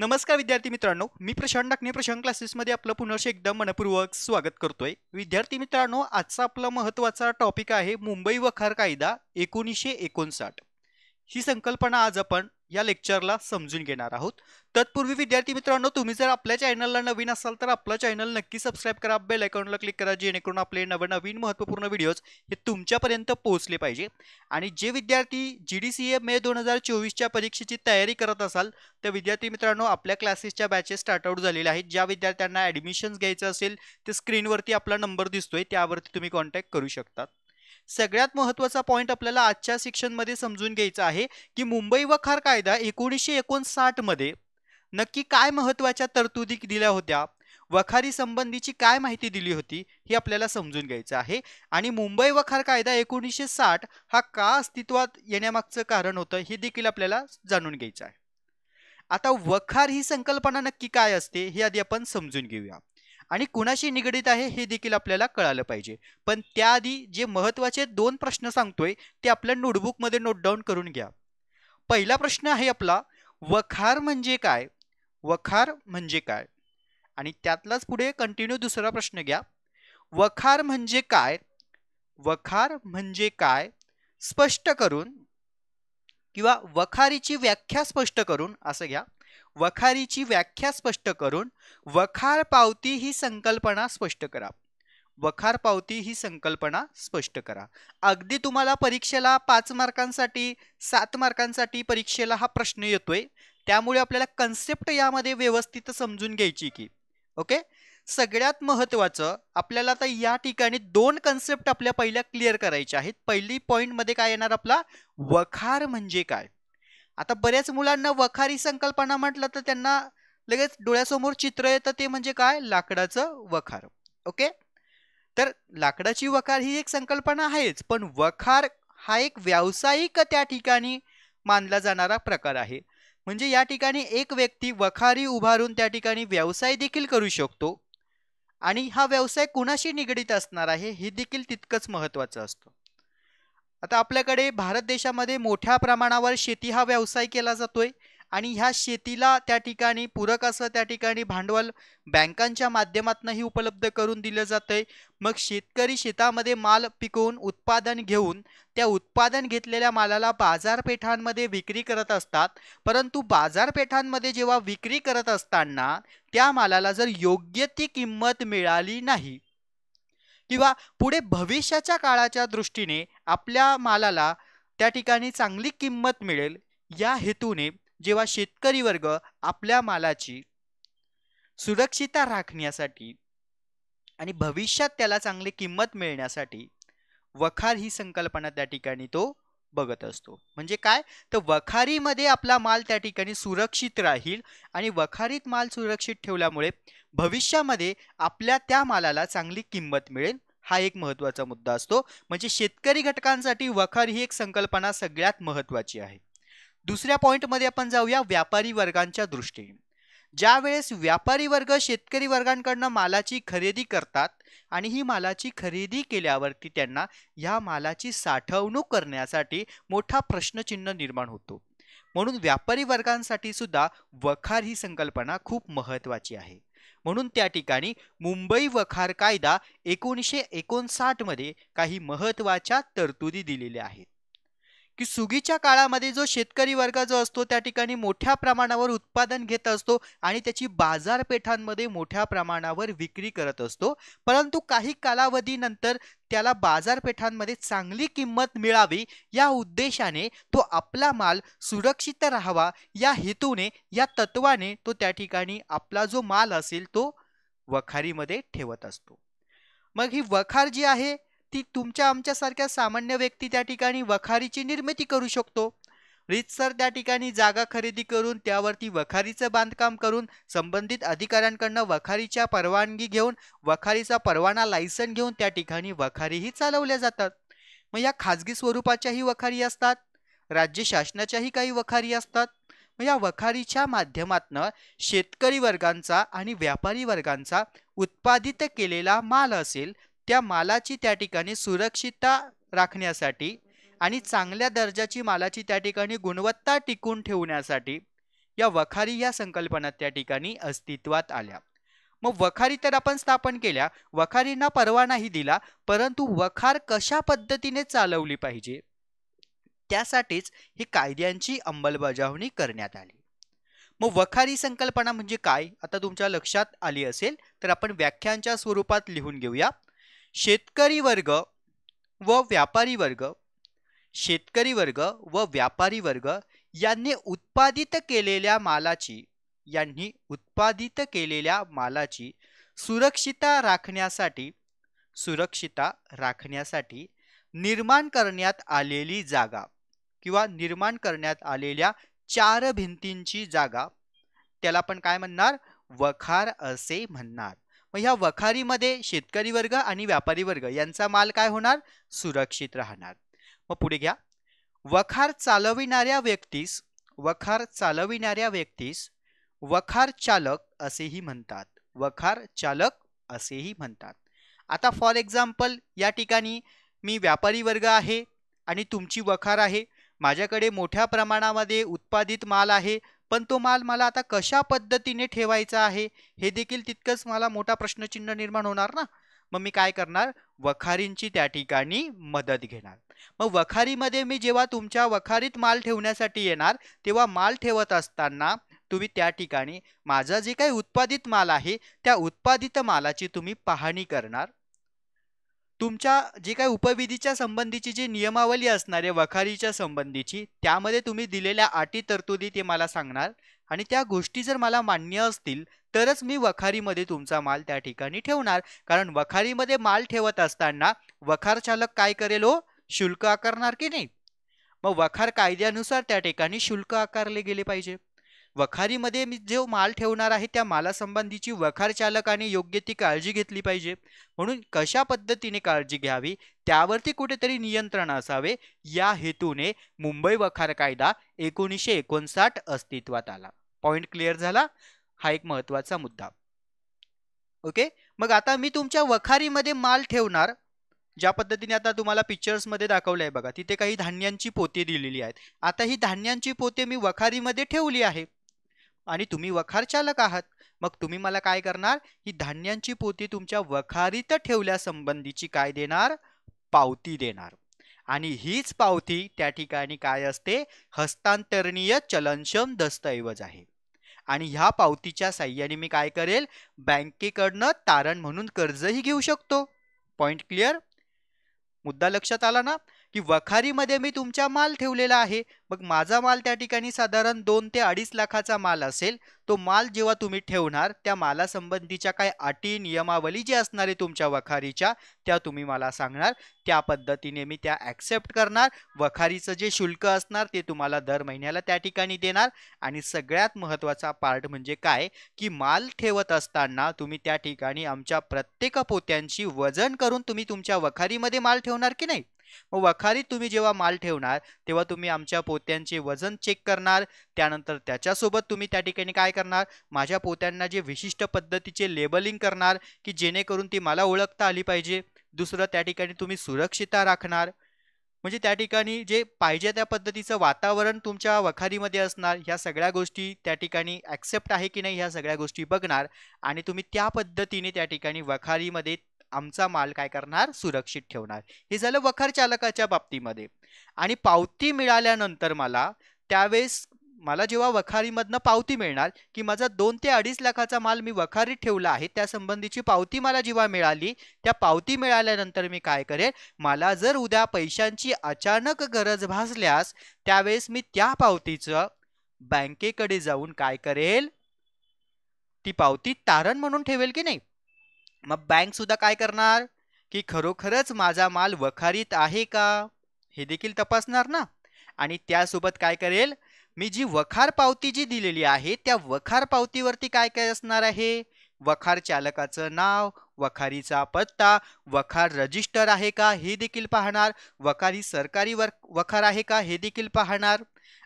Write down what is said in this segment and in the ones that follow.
नमस्कार विद्यार्थी मित्रांनो मी प्रशांत डाकणे प्रशांत क्लासेसमध्ये आपलं पुनर्शे एकदम मनपूर्वक स्वागत करतोय विद्यार्थी मित्रांनो आजचा आपला महत्त्वाचा टॉपिक आहे मुंबई वखार कायदा एकोणीसशे एकोणसाठ ही संकल्पना आज आपण या लेक्चरला समजून घेणार आहोत तत्पूर्वी विद्यार्थी मित्रांनो तुम्ही जर आपल्या चॅनलला नवीन असाल तर आपला चॅनल नक्की सबस्क्राईब करा बेल अकाउंटला क्लिक करा जेणेकरून आपले नवनवीन महत्त्वपूर्ण व्हिडिओज हे तुमच्यापर्यंत पोहोचले पाहिजे आणि जे विद्यार्थी जी डी सी ए मे दोन हजार चोवीसच्या परीक्षेची तयारी करत असाल तर विद्यार्थी मित्रांनो आपल्या क्लासेसच्या बॅचेस स्टार्ट आउट झालेल्या आहेत ज्या विद्यार्थ्यांना ॲडमिशन्स घ्यायचं असेल ते स्क्रीनवरती आपला नंबर दिसतोय त्यावरती तुम्ही कॉन्टॅक्ट करू शकतात सगळ्यात महत्वाचा पॉईंट आपल्याला आजच्या मध्ये समजून घ्यायचा आहे की मुंबई वखार कायदा एकोणीसशे मध्ये नक्की काय महत्वाच्या तरतुदी दिल्या होत्या वखारी संबंधीची काय माहिती दिली होती हे आपल्याला समजून घ्यायचं आहे आणि मुंबई वखार कायदा एकोणीसशे साठ हा का अस्तित्वात येण्यामागचं कारण होतं हे देखील आपल्याला जाणून घ्यायचं आहे आता वखार ही संकल्पना नक्की काय असते हे आधी आपण समजून घेऊया आणि कुणाशी निगडीत आहे हे देखील आपल्याला कळालं पाहिजे पण त्याआधी जे महत्त्वाचे दोन प्रश्न सांगतोय ते आपल्या नोटबुकमध्ये नोट डाऊन करून घ्या पहिला प्रश्न आहे आपला वखार म्हणजे काय वखार म्हणजे काय आणि त्यातलाच पुढे कंटिन्यू दुसरा प्रश्न घ्या वखार म्हणजे काय वखार म्हणजे काय स्पष्ट करून किंवा वखारीची व्याख्या स्पष्ट करून असं घ्या वखारीची व्याख्या स्पष्ट करून वखार पावती ही संकल्पना स्पष्ट करा वखार पावती ही संकल्पना स्पष्ट करा अगदी तुम्हाला परीक्षेला पाच मार्कांसाठी सात मार्कांसाठी परीक्षेला हा प्रश्न येतोय त्यामुळे आपल्याला कन्सेप्ट यामध्ये व्यवस्थित समजून घ्यायची की ओके सगळ्यात महत्त्वाचं आपल्याला आता या ठिकाणी दोन कन्सेप्ट आपल्या पहिल्या क्लिअर करायच्या आहेत पहिली पॉईंटमध्ये काय येणार आपला वखार म्हणजे काय आता बऱ्याच मुलांना वखारी संकल्पना म्हटलं तर त्यांना लगेच डोळ्यासमोर चित्र येतं ते म्हणजे काय लाकडाचं वखार ओके तर लाकडाची वखार ही एक संकल्पना आहेच पण वखार हा एक व्यावसायिक त्या ठिकाणी मानला जाणारा प्रकार आहे म्हणजे या ठिकाणी एक व्यक्ती वखारी उभारून त्या ठिकाणी व्यवसाय देखील करू शकतो आणि हा व्यवसाय कुणाशी निगडीत असणार आहे हे देखील तितकंच महत्त्वाचं असतं आता आपल्याकडे भारत देशामध्ये मोठ्या प्रमाणावर शेती हा व्यवसाय केला जातोय आणि ह्या शेतीला त्या ठिकाणी पूरक असं त्या ठिकाणी भांडवल बँकांच्या माध्यमातूनही उपलब्ध करून दिलं जातंय मग शेतकरी शेतामध्ये माल पिकवून उत्पादन घेऊन त्या उत्पादन घेतलेल्या मालाला बाजारपेठांमध्ये विक्री करत असतात परंतु बाजारपेठांमध्ये जेव्हा विक्री करत असताना त्या मालाला जर योग्य ती किंमत मिळाली नाही किंवा पुढे भविष्याच्या काळाच्या दृष्टीने आपल्या मालाला त्या ठिकाणी चांगली किंमत मिळेल या हेतूने जेव्हा शेतकरी वर्ग आपल्या मालाची सुरक्षितता राखण्यासाठी आणि भविष्यात त्याला चांगली किंमत मिळण्यासाठी वखार ही संकल्पना त्या ठिकाणी तो बघत असतो म्हणजे काय तर वखारीमध्ये आपला माल त्या ठिकाणी सुरक्षित राहील आणि वखारीत माल सुरक्षित ठेवल्यामुळे भविष्यामध्ये आपल्या त्या मालाला चांगली किंमत मिळेल हा एक महत्त्वाचा मुद्दा असतो म्हणजे शेतकरी घटकांसाठी वखार ही एक संकल्पना सगळ्यात महत्त्वाची आहे दुसऱ्या पॉईंटमध्ये आपण जाऊया व्यापारी वर्गांच्या दृष्टीने ज्या वेळेस व्यापारी वर्ग शेतकरी वर्गांकडनं मालाची खरेदी करतात आणि ही मालाची खरेदी केल्यावरती त्यांना ह्या मालाची साठवणूक करण्यासाठी मोठा प्रश्नचिन्ह निर्माण होतो म्हणून व्यापारी वर्गांसाठी सुद्धा वखार ही संकल्पना खूप महत्त्वाची आहे म्हणून त्या ठिकाणी मुंबई वखार कायदा एकोणीसशे एकोणसाठमध्ये काही महत्त्वाच्या तरतुदी दिलेल्या आहेत की सुगीच्या काळामध्ये जो शेतकरी वर्ग जो असतो त्या ठिकाणी मोठ्या प्रमाणावर उत्पादन घेत असतो आणि त्याची बाजारपेठांमध्ये मोठ्या प्रमाणावर विक्री करत असतो परंतु काही कालावधीनंतर त्याला बाजारपेठांमध्ये चांगली किंमत मिळावी या उद्देशाने तो आपला माल सुरक्षित राहावा या हेतूने या तत्वाने तो त्या ठिकाणी आपला जो माल असेल तो वखारीमध्ये ठेवत असतो मग ही वखार जी आहे ती तुमच्या आमच्यासारख्या सामान्य व्यक्ती त्या ठिकाणी वखारीची निर्मिती करू शकतो रीतसर त्या ठिकाणी जागा खरेदी करून त्यावरती वखारीचं बांधकाम करून संबंधित अधिकाऱ्यांकडनं वखारीच्या परवानगी घेऊन वखारीचा परवाना लायसन घेऊन त्या ठिकाणी वखारीही चालवल्या जातात मग या खाजगी स्वरूपाच्याही वखारी असतात राज्य शासनाच्याही काही वखारी असतात मग या वखारीच्या माध्यमातनं शेतकरी वर्गांचा आणि व्यापारी वर्गांचा उत्पादित केलेला माल असेल त्या मालाची त्या ठिकाणी सुरक्षितता राखण्यासाठी आणि चांगल्या दर्जाची मालाची त्या ठिकाणी गुणवत्ता टिकून ठेवण्यासाठी या वखारी या संकल्पना त्या ठिकाणी अस्तित्वात आल्या मग वखारी तर आपण स्थापन केल्या वखारींना परवानाही दिला परंतु वखार कशा पद्धतीने चालवली पाहिजे त्यासाठीच ही कायद्यांची अंमलबजावणी करण्यात आली मग वखारी संकल्पना म्हणजे काय आता तुमच्या लक्षात आली असेल तर आपण व्याख्यांच्या स्वरूपात लिहून घेऊया शेतकरी वर्ग व व्यापारी वर्ग शेतकरी वर्ग व व्यापारी वर्ग यांनी उत्पादित केलेल्या मालाची यांनी उत्पादित केलेल्या मालाची सुरक्षिता राखण्यासाठी सुरक्षिता राखण्यासाठी निर्माण करण्यात आलेली जागा किंवा निर्माण करण्यात आलेल्या चार भिंतींची जागा त्याला आपण काय म्हणणार वखार असे म्हणणार मग ह्या वखारीमध्ये शेतकरी वर्ग आणि व्यापारी वर्ग यांचा माल काय होणार सुरक्षित राहणार मग पुढे घ्या वखार चालविणाऱ्या व्यक्तीस वखार चालविणाऱ्या व्यक्तीस वखार चालक असेही म्हणतात वखार चालक असेही म्हणतात आता फॉर एक्झाम्पल या ठिकाणी मी व्यापारी वर्ग आहे आणि तुमची वखार आहे माझ्याकडे मोठ्या प्रमाणामध्ये उत्पादित माल आहे पण तो माल मला आता कशा पद्धतीने ठेवायचा आहे हे देखील तितकंच मला मोठा प्रश्नचिन्ह निर्माण होणार ना मग मी काय करणार वखारींची त्या ठिकाणी मदत घेणार मग वखारीमध्ये मी जेव्हा तुमच्या वखारीत माल ठेवण्यासाठी येणार तेव्हा माल ठेवत असताना तुम्ही त्या ठिकाणी माझा जे काही उत्पादित माल आहे त्या उत्पादित मालाची तुम्ही पाहणी करणार तुमच्या जे काही उपविधीच्या संबंधीची जी नियमावली असणार आहे वखारीच्या संबंधीची त्यामध्ये तुम्ही दिलेल्या अटी तरतुदी ते मला सांगणार आणि त्या गोष्टी जर मला मान्य असतील तरच मी वखारीमध्ये तुमचा माल त्या ठिकाणी ठेवणार कारण वखारीमध्ये माल ठेवत असताना वखार चालक काय करेल हो शुल्क आकारणार की नाही मग वखार कायद्यानुसार त्या ठिकाणी शुल्क आकारले गेले पाहिजे वखारीमध्ये मी जो माल ठेवणार आहे त्या मालासंबंधीची वखार चालकाने योग्य ती काळजी घेतली पाहिजे म्हणून कशा पद्धतीने काळजी घ्यावी त्यावरती कुठेतरी नियंत्रण असावे या हेतूने मुंबई वखार कायदा एकोणीसशे एकोणसाठ अस्तित्वात आला पॉईंट क्लिअर झाला हा एक महत्त्वाचा मुद्दा ओके मग आता मी तुमच्या वखारीमध्ये माल ठेवणार ज्या पद्धतीने आता तुम्हाला पिक्चर्समध्ये दाखवलं आहे बघा तिथे काही धान्यांची पोते दिलेली आहेत आता ही धान्यांची पोते मी वखारीमध्ये ठेवली आहे आणि तुम्ही वखार चालक आहात मग तुम्ही मला काय करणार ही धान्यांची पोती तुमच्या वखारीत ठेवल्यासंबंधीची काय देणार पावती देणार आणि हीच पावती त्या ठिकाणी काय असते हस्तांतरणीय चलनक्षम दस्तऐवज आहे आणि ह्या पावतीच्या साह्याने मी काय करेल बँकेकडनं तारण म्हणून कर्जही घेऊ शकतो पॉईंट क्लिअर मुद्दा लक्षात आला ना की वखारीमध्ये मी तुमचा माल ठेवलेला आहे मग माझा माल त्या ठिकाणी साधारण दोन ते अडीच लाखाचा माल असेल तो माल जेव्हा तुम्ही ठेवणार त्या मालासंबंधीच्या काय अटी नियमावली जी असणार आहे तुमच्या वखारीच्या त्या तुम्ही मला सांगणार त्या पद्धतीने मी त्या ॲक्सेप्ट करणार वखारीचं जे शुल्क असणार ते तुम्हाला दर महिन्याला त्या ठिकाणी देणार आणि सगळ्यात महत्त्वाचा पार्ट म्हणजे काय की माल ठेवत असताना तुम्ही त्या ठिकाणी आमच्या प्रत्येक पोत्यांची वजन करून तुम्ही तुमच्या वखारीमध्ये माल ठेवणार की नाही मग वखारीत तुम्ही जेव्हा माल ठेवणार तेव्हा तुम्ही आमच्या पोत्यांचे वजन चेक करणार त्यानंतर त्याच्यासोबत तुम्ही त्या ठिकाणी काय करणार माझ्या पोत्यांना जे विशिष्ट पद्धतीचे लेबलिंग करणार की जेणेकरून ती मला ओळखता आली पाहिजे दुसरं त्या ठिकाणी तुम्ही सुरक्षितता राखणार म्हणजे त्या ठिकाणी जे पाहिजे त्या पद्धतीचं वातावरण तुमच्या वखारीमध्ये असणार ह्या सगळ्या गोष्टी त्या ठिकाणी ॲक्सेप्ट आहे की नाही ह्या सगळ्या गोष्टी बघणार आणि तुम्ही त्या पद्धतीने त्या ठिकाणी वखारीमध्ये आमचा माल काय करणार सुरक्षित ठेवणार हे झालं वखर चालकाच्या बाबतीमध्ये आणि पावती मिळाल्यानंतर मला त्यावेळेस मला जेव्हा वखारीमधनं पावती मिळणार की माझा दोन ते अडीच लाखाचा माल मी वखारीत ठेवला आहे त्या संबंधीची पावती मला जेव्हा मिळाली त्या पावती मिळाल्यानंतर मी काय करेल मला जर उद्या पैशांची अचानक गरज भासल्यास त्यावेळेस मी त्या पावतीचं बँकेकडे जाऊन काय करेल ती पावती तारण म्हणून ठेवेल की नाही मग बँक सुद्धा काय करणार की खरोखरच माझा माल वखारीत आहे का हे देखील तपासणार ना आणि त्यासोबत काय करेल मी जी वखार पावती जी दिलेली आहे त्या वखार पावतीवरती काय काय असणार आहे वखार चालकाचं नाव वखारीचा पत्ता वखार रजिस्टर आहे का हे देखील पाहणार वखारी सरकारी वर वखार आहे का हे देखील पाहणार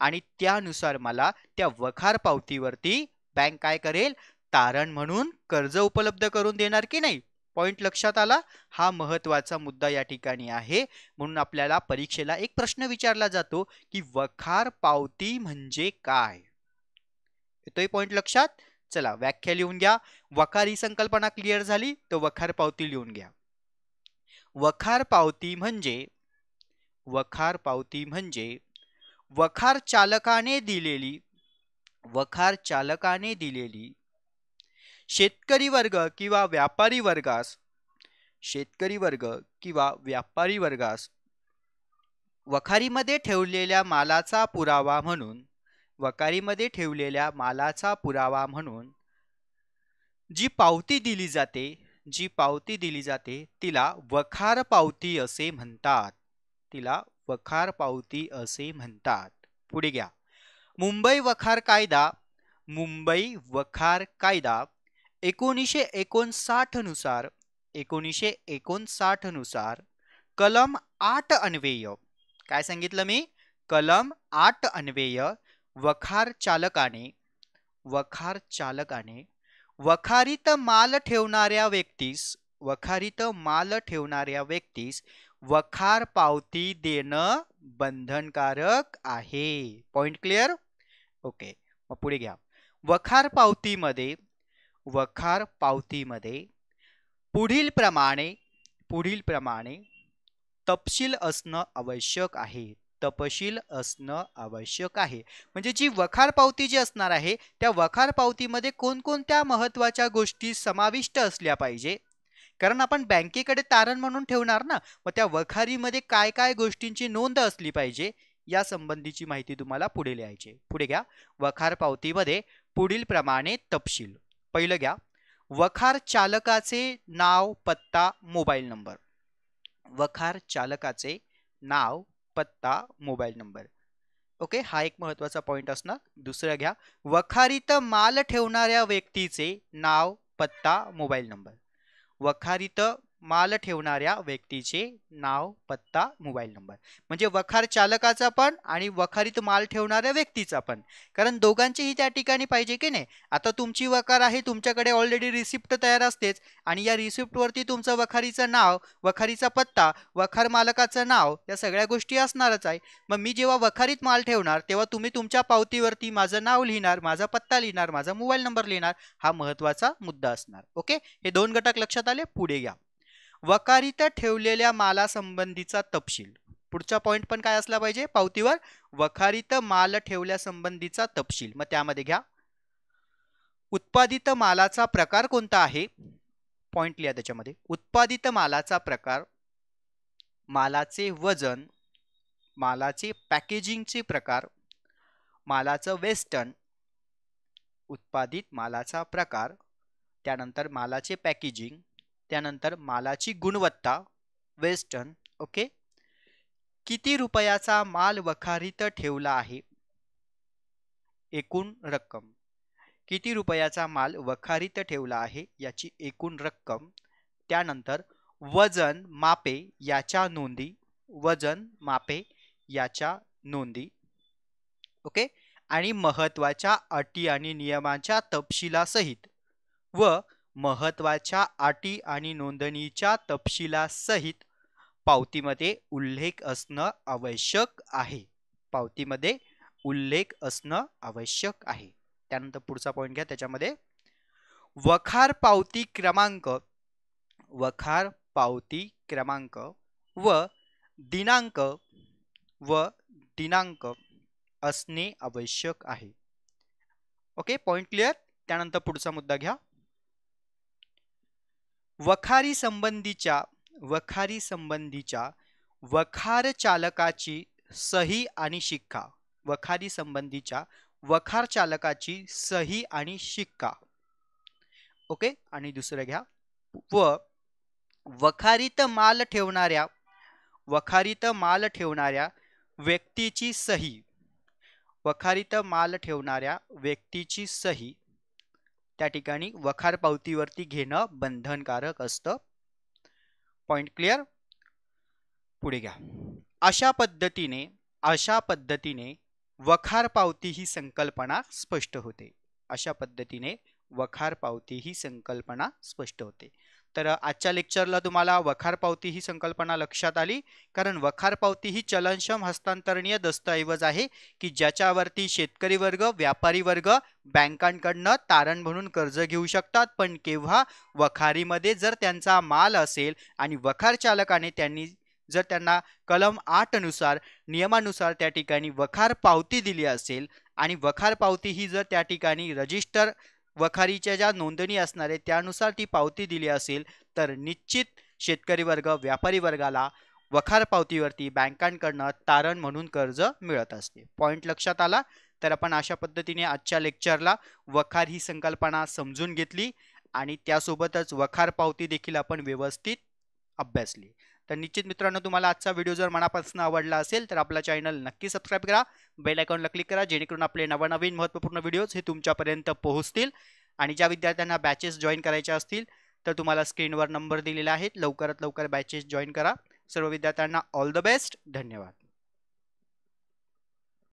आणि त्यानुसार मला त्या वखार पावतीवरती बँक काय करेल तारण म्हणून कर्ज उपलब्ध करून देणार की नाही पॉईंट लक्षात आला हा महत्त्वाचा मुद्दा या ठिकाणी आहे म्हणून आपल्याला परीक्षेला एक प्रश्न विचारला जातो की वखार पावती म्हणजे काय येतोय पॉईंट लक्षात चला व्याख्या लिहून घ्या वखार ही संकल्पना क्लिअर झाली तर वखार पावती लिहून घ्या वखार पावती म्हणजे वखार पावती म्हणजे वखार चालकाने दिलेली वखार चालकाने दिलेली शेतकरी वर्ग किंवा व्यापारी वर्गास शेतकरी वर्ग किंवा व्यापारी वर्गास वखारीमध्ये ठेवलेल्या मालाचा पुरावा म्हणून वखारीमध्ये ठेवलेल्या मालाचा पुरावा म्हणून जी पावती दिली जाते जी पावती दिली जाते तिला वखार पावती असे म्हणतात तिला वखार पावती असे म्हणतात पुढे घ्या मुंबई वखार कायदा मुंबई वखार कायदा एकोणीसशे नुसार एकोणीसशे नुसार कलम आठ अन्वेय काय सांगितलं मी कलम आठ अन्वेय वखार चालकाने वखार चालकाने वखारित माल ठेवणाऱ्या व्यक्तीस वखारित माल ठेवणाऱ्या व्यक्तीस वखार पावती देणं बंधनकारक आहे पॉइंट क्लिअर ओके मग पुढे घ्या वखार पावतीमध्ये वखार पावतीमध्ये पुढील प्रमाणे पुढील प्रमाणे तपशील असणं आवश्यक आहे तपशील असणं आवश्यक आहे म्हणजे जी वखार पावती जी असणार आहे त्या वखार पावतीमध्ये कोणकोणत्या महत्त्वाच्या गोष्टी समाविष्ट असल्या पाहिजे कारण आपण बँकेकडे तारण म्हणून ठेवणार ना मग त्या वखारीमध्ये काय काय गोष्टींची नोंद असली पाहिजे या संबंधीची माहिती तुम्हाला पुढे लिहायची पुढे घ्या वखार पावतीमध्ये पुढील प्रमाणे तपशील पहिलं घ्या वखार चालकाचे नाव पत्ता मोबाईल नंबर वखार चालकाचे नाव पत्ता मोबाईल नंबर ओके हा एक महत्त्वाचा पॉईंट असणार दुसरा घ्या वखारीत माल ठेवणाऱ्या व्यक्तीचे नाव पत्ता मोबाईल नंबर वखारीत माल ठेवणाऱ्या व्यक्तीचे नाव पत्ता मोबाईल नंबर म्हणजे वखार चालकाचा पण आणि वखारीत माल ठेवणाऱ्या व्यक्तीचा पण कारण दोघांचेही त्या ठिकाणी पाहिजे की नाही आता तुमची वखार आहे तुमच्याकडे ऑलरेडी रिसिप्ट तयार असतेच आणि या रिसिप्टवरती तुमचं वखारीचं नाव वखारीचा पत्ता वखार मालकाचं नाव या सगळ्या गोष्टी असणारच आहे मग मी जेव्हा वखारीत माल ठेवणार तेव्हा तुम्ही तुमच्या पावतीवरती माझं नाव लिहिणार माझा पत्ता लिहिणार माझा मोबाईल नंबर लिहिणार हा महत्त्वाचा मुद्दा असणार ओके हे दोन घटक लक्षात आले पुढे घ्या वकारित ठेवलेल्या मालासंबंधीचा तपशील पुढचा पॉईंट पण काय असला पाहिजे पावतीवर वखारीत माल ठेवल्यासंबंधीचा तपशील मग त्यामध्ये घ्या उत्पादित मालाचा प्रकार कोणता आहे पॉईंट लिहा त्याच्यामध्ये उत्पादित मालाचा प्रकार मालाचे वजन मालाचे पॅकेजिंगचे प्रकार मालाचं वेस्टर्न उत्पादित मालाचा प्रकार त्यानंतर मालाचे पॅकेजिंग त्यानंतर मालाची गुणवत्ता वेस्टर्न ओके किती रुपयाचा माल वखारीत ठेवला आहे एकूण रक्कम किती रुपयाचा माल वखारीत ठेवला आहे याची एकूण रक्कम त्यानंतर वजन मापे याच्या नोंदी वजन मापे याच्या नोंदी ओके आणि महत्वाच्या अटी आणि नियमांच्या तपशिलासहित व महत्त्वाच्या अटी आणि नोंदणीच्या तपशिलासहित पावतीमध्ये उल्लेख असणं आवश्यक आहे पावतीमध्ये उल्लेख असणं आवश्यक आहे त्यानंतर पुढचा पॉईंट घ्या त्याच्यामध्ये वखार पावती क्रमांक वखार पावती क्रमांक व दिनांक व दिनांक असणे आवश्यक आहे ओके पॉईंट क्लिअर त्यानंतर पुढचा मुद्दा घ्या वखारी संबंधीच्या वखारी संबंधीच्या वखार चालकाची सही आणि शिक्का वखारी संबंधीच्या वखार चालकाची सही आणि शिक्का ओके आणि दुसरं घ्या व वखारीत माल ठेवणाऱ्या वखारीत माल ठेवणाऱ्या व्यक्तीची सही वखारीत माल ठेवणाऱ्या व्यक्तीची सही त्या ठिकाणी वखार पावतीवरती घेणं बंधनकारक असतं पॉइंट क्लिअर पुढे घ्या अशा पद्धतीने अशा पद्धतीने वखार पावती ही संकल्पना स्पष्ट होते अशा पद्धतीने वखार पावती ही संकल्पना स्पष्ट होते तर आजच्या लेक्चरला तुम्हाला वखार पावती ही संकल्पना लक्षात आली कारण वखार पावती ही चलनक्षम हस्तांतरणीय दस्तऐवज आहे की ज्याच्यावरती शेतकरी वर्ग व्यापारी वर्ग बँकांकडनं तारण म्हणून कर्ज घेऊ शकतात पण केव्हा वखारीमध्ये जर त्यांचा माल असेल आणि वखार चालकाने त्यांनी जर त्यांना कलम आठनुसार नियमानुसार त्या ठिकाणी वखार पावती दिली असेल आणि वखार पावती ही जर त्या ठिकाणी रजिस्टर वखारीच्या ज्या नोंदणी असणारे त्यानुसार ती पावती दिली असेल तर निश्चित शेतकरी वर्ग व्यापारी वर्गाला वखार पावतीवरती बँकांकडनं तारण म्हणून कर्ज मिळत असते पॉईंट लक्षात आला तर आपण अशा पद्धतीने आजच्या लेक्चरला वखार ही संकल्पना समजून घेतली आणि त्यासोबतच वखार पावती देखील आपण व्यवस्थित अभ्यासली तर निश्चित मित्रांनो तुम्हाला आजचा व्हिडिओ जर मनापासून आवडला असेल तर आपला चॅनल नक्की सबस्क्राईब करा बेल आयकॉनला क्लिक करा जेणेकरून आपले नवनवीन महत्त्वपूर्ण व्हिडिओज हे तुमच्यापर्यंत पोहोचतील आणि ज्या विद्यार्थ्यांना बॅचेस जॉईन करायच्या असतील तर तुम्हाला स्क्रीनवर नंबर दिलेला आहे लवकरात लवकर बॅचेस जॉईन करा सर्व विद्यार्थ्यांना ऑल द बेस्ट धन्यवाद